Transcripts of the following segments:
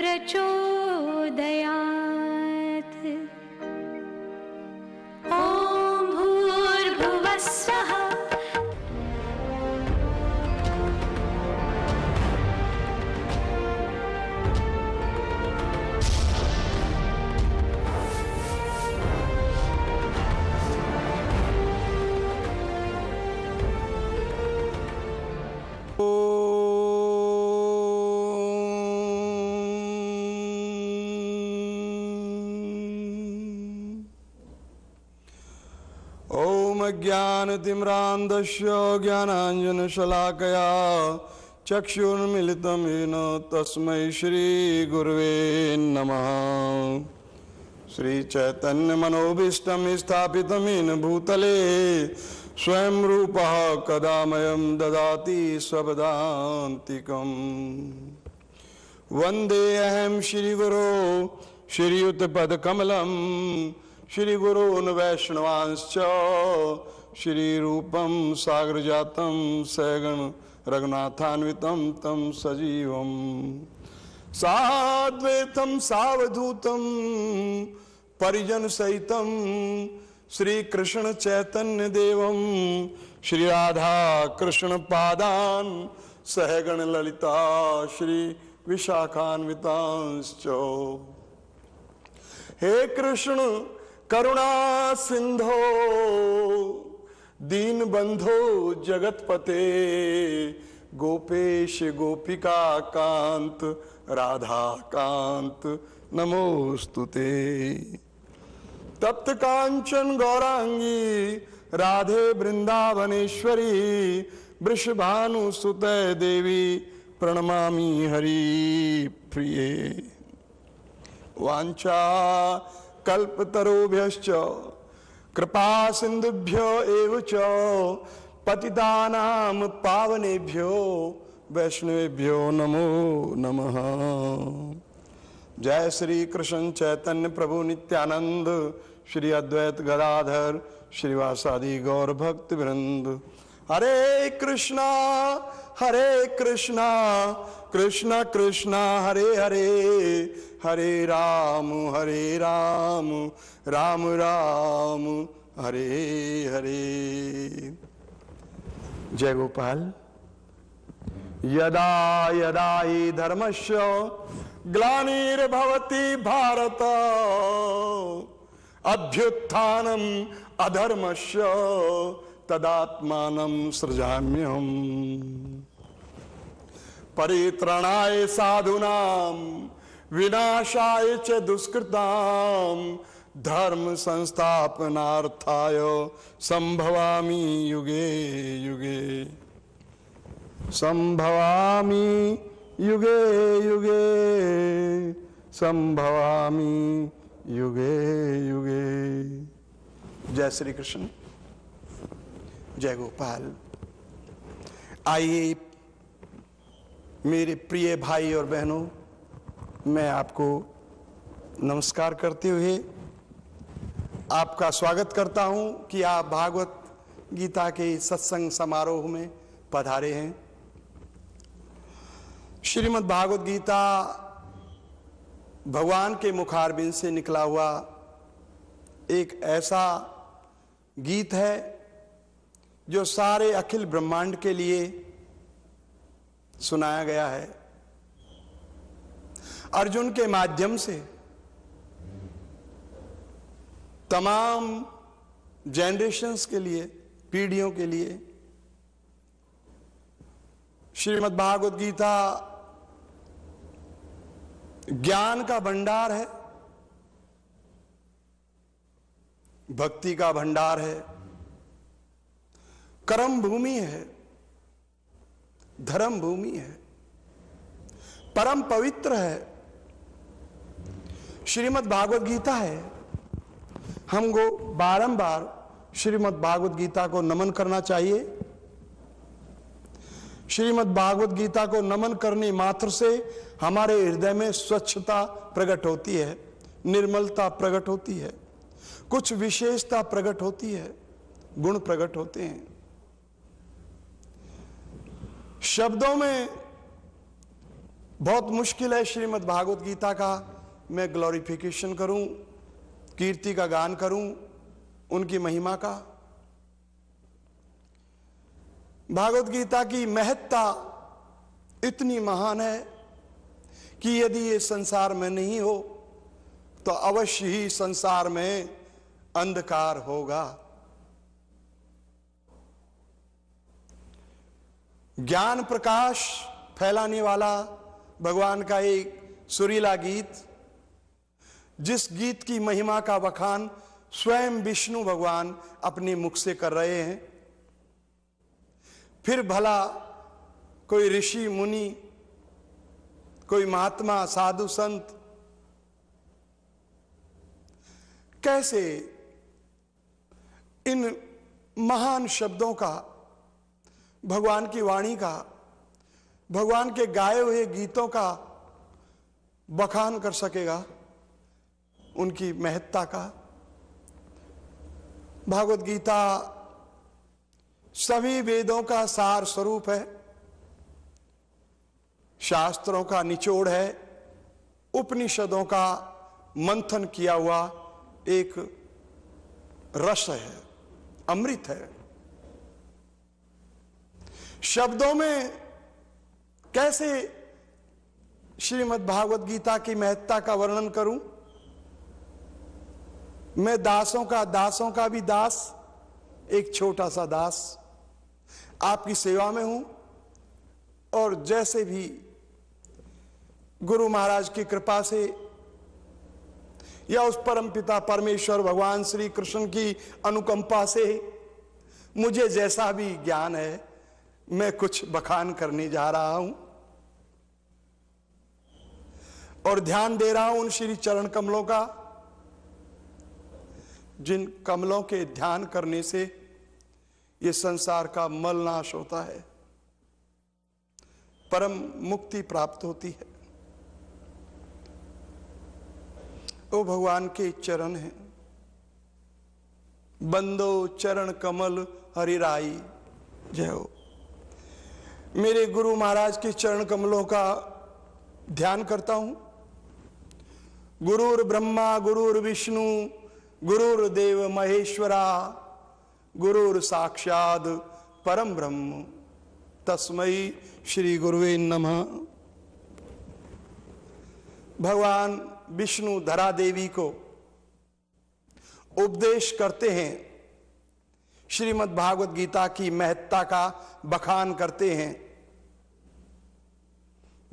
प्रचोदया ज्ञानतिम्रान्दस्य ज्ञानाञ्जनशलाकया चक्षुर्मिलितं येन तस्मै नम नमः चैतन्य स्थापितं येन भूतले स्वयं रूपः कदामयं ददाति स्वदान्तिकम् वन्दे अहं श्रीगुरो श्रीयुतपकमल श्रीगुरून् वैष्णवांश्च श्री रूपम सागर जातम सैगण रघुनाथान्वित तम सजीव साद्वैतम सवधूत परिजन सहित श्री कृष्ण चैतन्य देव श्री राधा कृष्ण पादान सहगण ललिता श्री विशाखान्वितांश हे कृष्ण करुणा सिंधो दीन बंधो जगतपते गोपेश गोपिका कांत राधा कांत नमोस्तुते तप्त कांचन गौरांगी राधे वृंदावनेश्वरी सुत देवी प्रणमामी हरि प्रिय वाचा कल्पतरोभ्य कृपा सिंधुभ्यो एव पतितानाम पावनेभ्यो वैष्णवेभ्यो नमो नमः जय श्री कृष्ण चैतन्य प्रभु नित्यानंद श्री अद्वैत गदाधर श्रीवासादि गौर भक्त वृंद हरे कृष्णा हरे कृष्णा कृष्णा कृष्णा हरे हरे हरे राम हरे राम राम राम हरे हरे जय गोपाल यदा यदा ही धर्मस्य ग्लानिर्भवति भारत अभ्युत्थानम अधर्मस्य तदात्मानं सृजाम्यहम् परित्रणाय साधुनाम विनाशाय च दुष्कृताम धर्म संस्थापनार्थाय संभवामी युगे युगे संभवामी युगे युगे संभवामी युगे युगे जय श्री कृष्ण जय गोपाल आइए मेरे प्रिय भाई और बहनों मैं आपको नमस्कार करते हुए आपका स्वागत करता हूं कि आप भागवत गीता के सत्संग समारोह में पधारे हैं श्रीमद् भागवत गीता भगवान के मुखारबिंद से निकला हुआ एक ऐसा गीत है जो सारे अखिल ब्रह्मांड के लिए सुनाया गया है अर्जुन के माध्यम से तमाम जनरेशन्स के लिए पीढ़ियों के लिए श्रीमद् भागवत गीता ज्ञान का भंडार है भक्ति का भंडार है कर्म भूमि है धर्म भूमि है परम पवित्र है श्रीमद् भागवत गीता है हमको बारंबार श्रीमद् भागवत गीता को नमन करना चाहिए श्रीमद् भागवत गीता को नमन करने मात्र से हमारे हृदय में स्वच्छता प्रकट होती है निर्मलता प्रकट होती है कुछ विशेषता प्रकट होती है गुण प्रकट होते हैं शब्दों में बहुत मुश्किल है श्रीमद् भागवत गीता का मैं ग्लोरिफिकेशन करूं कीर्ति का गान करूं उनकी महिमा का भागवत गीता की महत्ता इतनी महान है कि यदि ये संसार में नहीं हो तो अवश्य ही संसार में अंधकार होगा ज्ञान प्रकाश फैलाने वाला भगवान का एक सुरीला गीत जिस गीत की महिमा का बखान स्वयं विष्णु भगवान अपने मुख से कर रहे हैं फिर भला कोई ऋषि मुनि कोई महात्मा साधु संत कैसे इन महान शब्दों का भगवान की वाणी का भगवान के गाए हुए गीतों का बखान कर सकेगा उनकी महत्ता का भागवत गीता सभी वेदों का सार स्वरूप है शास्त्रों का निचोड़ है उपनिषदों का मंथन किया हुआ एक रस है अमृत है शब्दों में कैसे श्रीमद् भागवत गीता की महत्ता का वर्णन करूं मैं दासों का दासों का भी दास एक छोटा सा दास आपकी सेवा में हूं और जैसे भी गुरु महाराज की कृपा से या उस परम पिता परमेश्वर भगवान श्री कृष्ण की अनुकंपा से मुझे जैसा भी ज्ञान है मैं कुछ बखान करने जा रहा हूं और ध्यान दे रहा हूं उन श्री चरण कमलों का जिन कमलों के ध्यान करने से यह संसार का मल नाश होता है परम मुक्ति प्राप्त होती है वो भगवान के चरण हैं बंदो चरण कमल हरिराई जय हो मेरे गुरु महाराज के चरण कमलों का ध्यान करता हूं गुरुर ब्रह्मा गुरुर विष्णु गुरुर देव महेश्वरा गुरुर साक्षात परम ब्रह्म तस्मयी श्री गुरुवे नमः भगवान विष्णु धरा देवी को उपदेश करते हैं श्रीमद् भागवत गीता की महत्ता का बखान करते हैं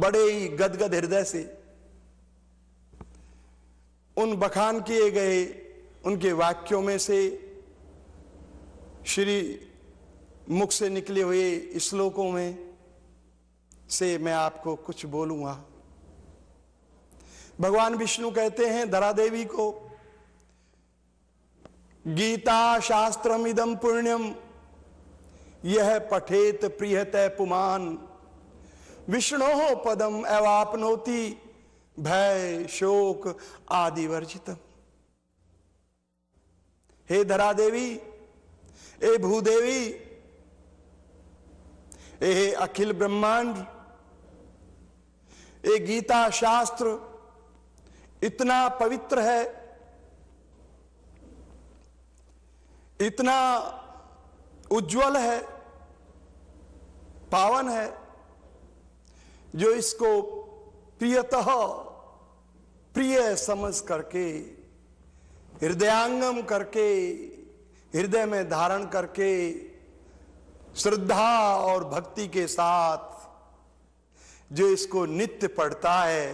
बड़े ही गदगद हृदय से उन बखान किए गए उनके वाक्यों में से श्री मुख से निकले हुए श्लोकों में से मैं आपको कुछ बोलूंगा भगवान विष्णु कहते हैं धरा देवी को गीता शास्त्रम इदम पुण्यम यह पठेत प्रियत पुमान विष्णो पदम एवापनोति भय शोक आदि वर्जित हे धरा देवी हे भूदेवी हे अखिल ब्रह्मांड ये गीता शास्त्र इतना पवित्र है इतना उज्जवल है पावन है जो इसको प्रियतः प्रिय समझ करके हृदयांगम करके हृदय में धारण करके श्रद्धा और भक्ति के साथ जो इसको नित्य पढ़ता है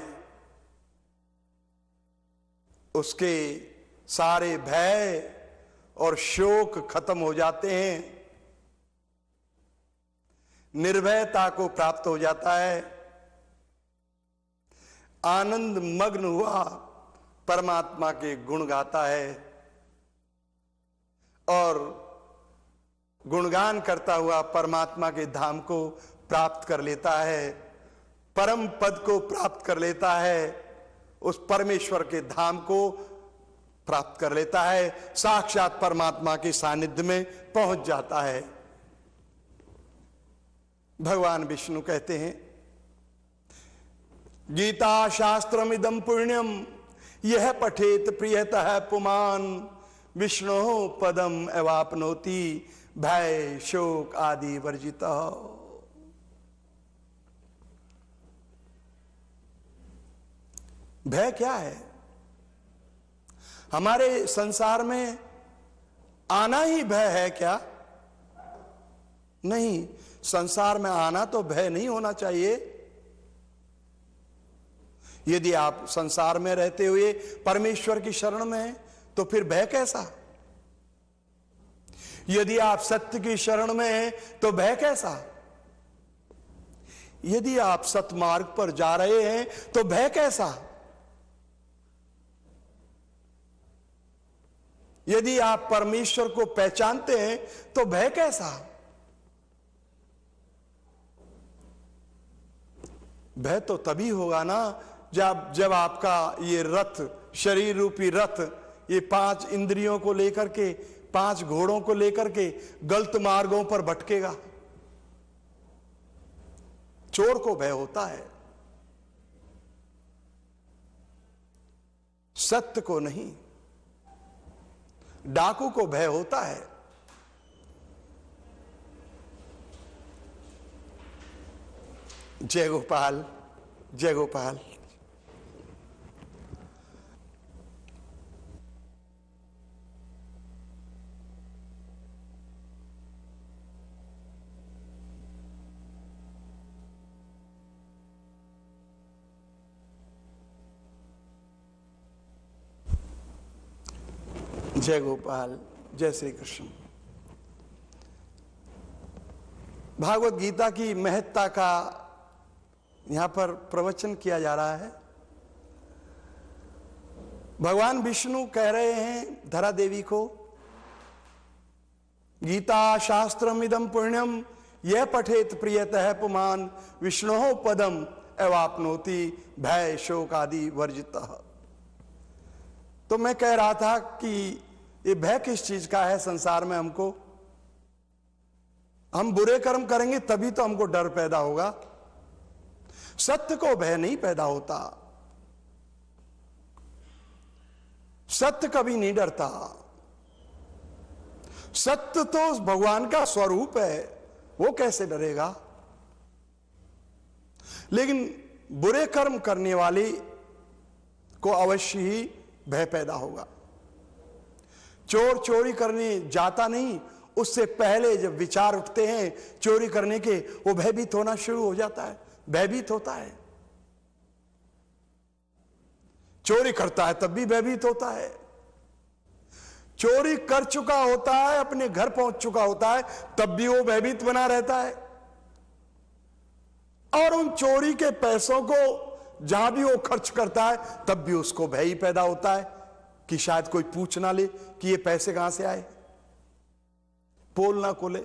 उसके सारे भय और शोक खत्म हो जाते हैं निर्भयता को प्राप्त हो जाता है आनंद मग्न हुआ परमात्मा के गुण गाता है और गुणगान करता हुआ परमात्मा के धाम को प्राप्त कर लेता है परम पद को प्राप्त कर लेता है उस परमेश्वर के धाम को प्राप्त कर लेता है साक्षात परमात्मा के सानिध्य में पहुंच जाता है भगवान विष्णु कहते हैं गीता शास्त्रम इदम पुण्यम यह पठेत है पुमान विष्णु पदम एवापनोती भय शोक आदि वर्जित भय क्या है हमारे संसार में आना ही भय है क्या नहीं संसार में आना तो भय नहीं होना चाहिए यदि आप संसार में रहते हुए परमेश्वर की शरण में हैं तो फिर भय कैसा यदि आप सत्य की शरण में हैं तो भय कैसा यदि आप मार्ग पर जा रहे हैं तो भय कैसा यदि आप परमेश्वर को पहचानते हैं तो भय कैसा भय तो तभी होगा ना जब जब आपका ये रथ शरीर रूपी रथ ये पांच इंद्रियों को लेकर के पांच घोड़ों को लेकर के गलत मार्गों पर भटकेगा चोर को भय होता है सत्य को नहीं डाकू को भय होता है जय गोपाल जय गोपाल जय गोपाल जय श्री कृष्ण भागवत गीता की महत्ता का यहां पर प्रवचन किया जा रहा है भगवान विष्णु कह रहे हैं धरा देवी को गीता शास्त्र इदम पुण्यम यह पठेत प्रियतः पुमान विष्णु पदम एवापनोति भय शोक आदि वर्जित तो मैं कह रहा था कि ये भय किस चीज का है संसार में हमको हम बुरे कर्म करेंगे तभी तो हमको डर पैदा होगा सत्य को भय नहीं पैदा होता सत्य कभी नहीं डरता सत्य तो भगवान का स्वरूप है वो कैसे डरेगा लेकिन बुरे कर्म करने वाले को अवश्य ही भय पैदा होगा चोर चोरी करने जाता नहीं उससे पहले जब विचार उठते हैं चोरी करने के वो भयभीत होना शुरू हो जाता है भयभीत होता है चोरी करता है तब भी भयभीत होता है चोरी कर चुका होता है अपने घर पहुंच चुका होता है तब भी वो भयभीत बना रहता है और उन चोरी के पैसों को जहां भी वो खर्च करता है तब भी उसको भय ही पैदा होता है कि शायद कोई पूछ ना ले कि ये पैसे कहां से आए पोल ना खोले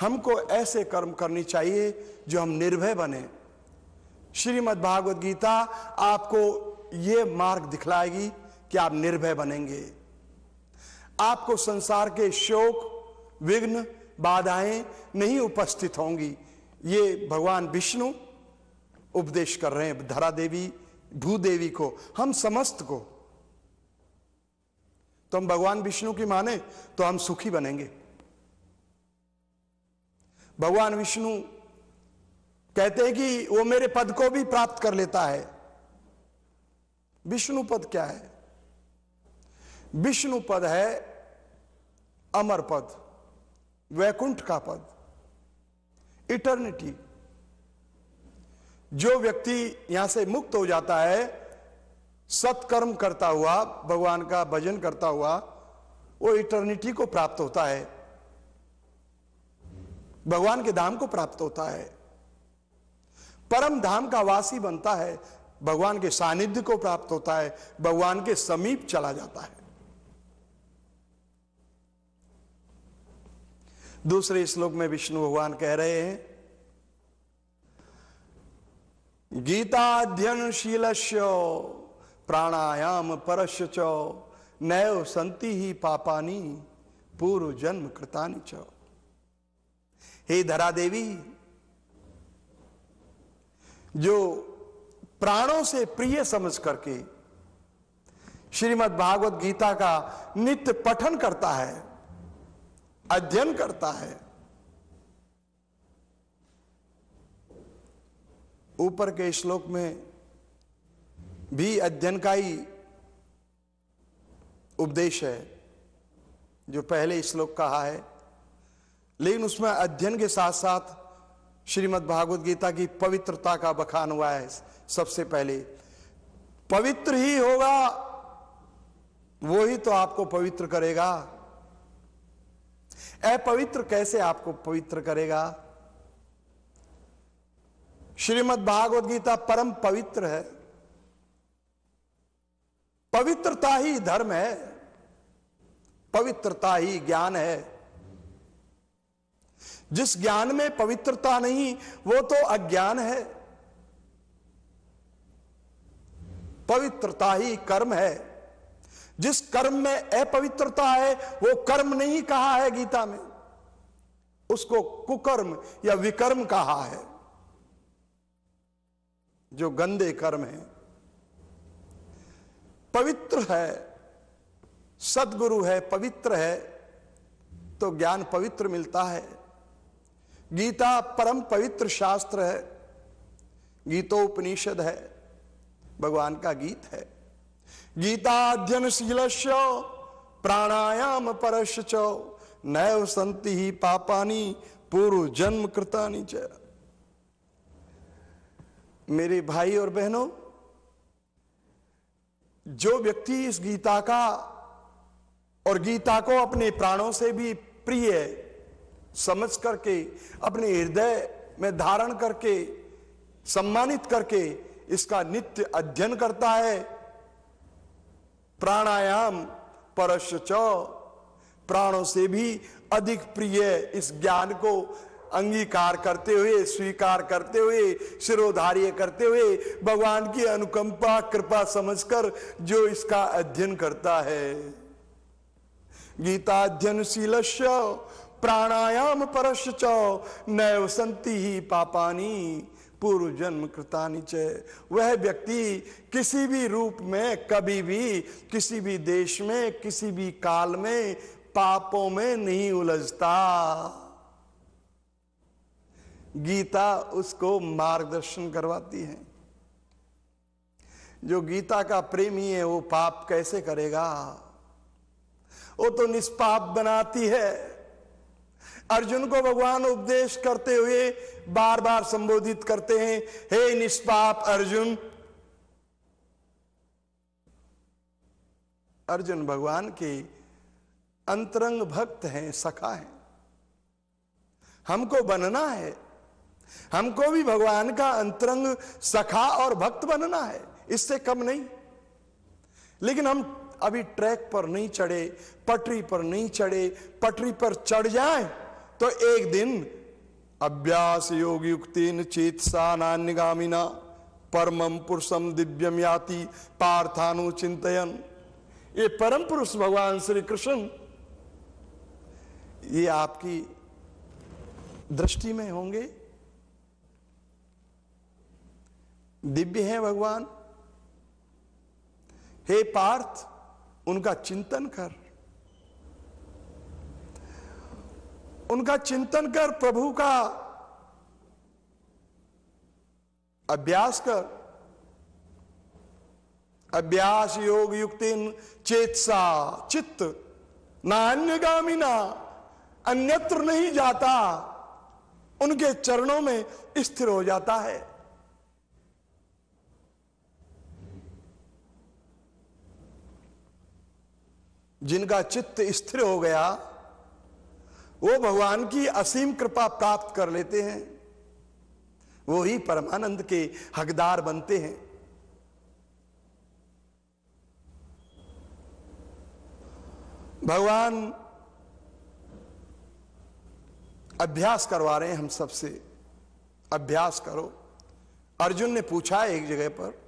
हमको ऐसे कर्म करनी चाहिए जो हम निर्भय बने श्रीमद भागवत गीता आपको ये मार्ग दिखलाएगी कि आप निर्भय बनेंगे आपको संसार के शोक विघ्न बाधाएं नहीं उपस्थित होंगी ये भगवान विष्णु उपदेश कर रहे हैं धरा देवी देवी को हम समस्त को तो हम भगवान विष्णु की माने तो हम सुखी बनेंगे भगवान विष्णु कहते हैं कि वो मेरे पद को भी प्राप्त कर लेता है विष्णु पद क्या है विष्णु पद है अमर पद वैकुंठ का पद इटर्निटी जो व्यक्ति यहां से मुक्त हो जाता है सत्कर्म करता हुआ भगवान का भजन करता हुआ वो इटर्निटी को प्राप्त होता है भगवान के धाम को प्राप्त होता है परम धाम का वासी बनता है भगवान के सानिध्य को प्राप्त होता है भगवान के समीप चला जाता है दूसरे श्लोक में विष्णु भगवान कह रहे हैं गीताध्ययन प्राणायाम परश च नयो संति ही पापानी पूर्व जन्म कृता च हे धरा देवी जो प्राणों से प्रिय समझ करके श्रीमद् भागवत गीता का नित्य पठन करता है अध्ययन करता है ऊपर के श्लोक में भी अध्ययन का ही उपदेश है जो पहले श्लोक कहा है लेकिन उसमें अध्ययन के साथ साथ श्रीमद् भागवत गीता की पवित्रता का बखान हुआ है सबसे पहले पवित्र ही होगा वो ही तो आपको पवित्र करेगा अपवित्र कैसे आपको पवित्र करेगा श्रीमद् भागवत गीता परम पवित्र है पवित्रता ही धर्म है पवित्रता ही ज्ञान है जिस ज्ञान में पवित्रता नहीं वो तो अज्ञान है पवित्रता ही कर्म है जिस कर्म में अपवित्रता है वो कर्म नहीं कहा है गीता में उसको कुकर्म या विकर्म कहा है जो गंदे कर्म हैं पवित्र है सदगुरु है पवित्र है तो ज्ञान पवित्र मिलता है गीता परम पवित्र शास्त्र है गीतोपनिषद है भगवान का गीत है गीता अध्ययनशील प्राणायाम परश नैव संति ही पापानी पूर्व जन्म कृतानी च मेरे भाई और बहनों जो व्यक्ति इस गीता का और गीता को अपने प्राणों से भी प्रिय समझ करके अपने हृदय में धारण करके सम्मानित करके इसका नित्य अध्ययन करता है प्राणायाम परश प्राणों से भी अधिक प्रिय इस ज्ञान को अंगीकार करते हुए स्वीकार करते हुए शिरोधार्य करते हुए भगवान की अनुकंपा कृपा समझकर जो इसका अध्ययन करता है गीता अध्ययनशील प्राणायाम परश चौ नैव संति ही पापानी पूर्व जन्म कृतानी च वह व्यक्ति किसी भी रूप में कभी भी किसी भी देश में किसी भी काल में पापों में नहीं उलझता गीता उसको मार्गदर्शन करवाती है जो गीता का प्रेमी है वो पाप कैसे करेगा वो तो निष्पाप बनाती है अर्जुन को भगवान उपदेश करते हुए बार बार संबोधित करते हैं हे निष्पाप अर्जुन अर्जुन भगवान के अंतरंग भक्त हैं सखा हैं हमको बनना है हमको भी भगवान का अंतरंग सखा और भक्त बनना है इससे कम नहीं लेकिन हम अभी ट्रैक पर नहीं चढ़े पटरी पर नहीं चढ़े पटरी पर चढ़ जाए तो एक दिन अभ्यास योग युक्ति चेत सा सान्यगामिना परमम पुरुषम दिव्यम याति पार्थानु चिंतन ये परम पुरुष भगवान श्री कृष्ण ये आपकी दृष्टि में होंगे दिव्य है भगवान हे पार्थ उनका चिंतन कर उनका चिंतन कर प्रभु का अभ्यास कर अभ्यास योग युक्ति चेतसा चित्त ना अन्य गामिना अन्यत्र नहीं जाता उनके चरणों में स्थिर हो जाता है जिनका चित्त स्थिर हो गया वो भगवान की असीम कृपा प्राप्त कर लेते हैं वो ही परमानंद के हकदार बनते हैं भगवान अभ्यास करवा रहे हैं हम सबसे अभ्यास करो अर्जुन ने पूछा एक जगह पर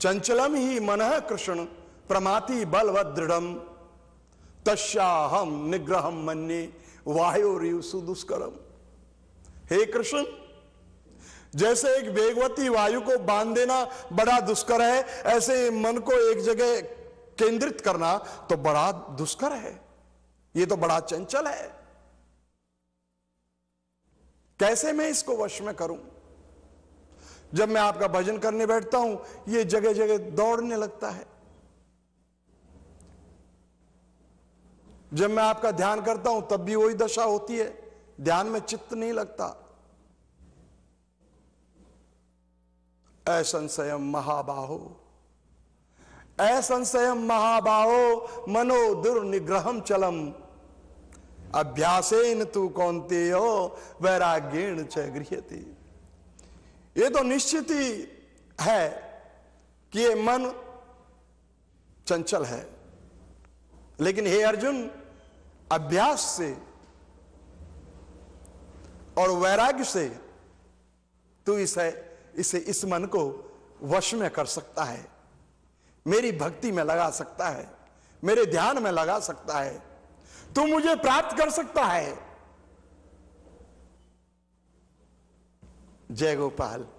चंचलम ही मन कृष्ण प्रमाति बलव बलवदृढ़ तस्याहम निग्रहम मन्ये वायुरिव सुदुष्करम हे कृष्ण जैसे एक वेगवती वायु को बांध देना बड़ा दुष्कर है ऐसे मन को एक जगह केंद्रित करना तो बड़ा दुष्कर है ये तो बड़ा चंचल है कैसे मैं इसको वश में करूं जब मैं आपका भजन करने बैठता हूं ये जगह जगह दौड़ने लगता है जब मैं आपका ध्यान करता हूं तब भी वही दशा होती है ध्यान में चित्त नहीं लगता असंशयम महाबाहो असंशयम महाबाहो मनो दुर्निग्रहम चलम अभ्यास तू कौनते हो वैराग्यण च गृहते ये तो निश्चित ही है कि ये मन चंचल है लेकिन हे अर्जुन अभ्यास से और वैराग्य से तू इसे इसे इस मन को वश में कर सकता है मेरी भक्ति में लगा सकता है मेरे ध्यान में लगा सकता है तू मुझे प्राप्त कर सकता है जय गोपाल